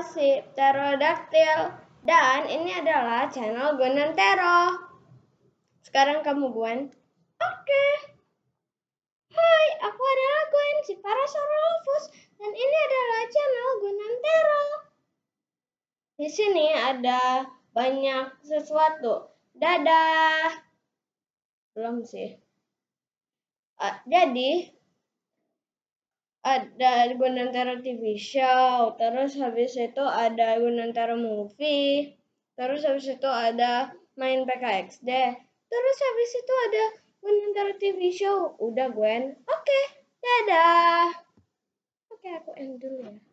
si Pterodactyl, dan ini adalah channel Gonantero. Sekarang kamu Gwen. Oke. Hai, aku adalah Gwen, si Parasaurolophus, dan ini adalah channel Gonantero. Di sini ada banyak sesuatu. Dadah. Belum sih. Uh, jadi, ada Gunantara TV Show, terus habis itu ada Gunantara Movie, terus habis itu ada main PKX deh, terus habis itu ada Gunantara TV Show. Udah Gwen, oke, okay, dadah. Oke okay, aku end dulu ya.